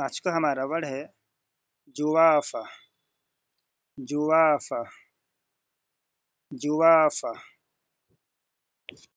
आज का हमारा वर्ड है जुआफा जुआफा जुआफा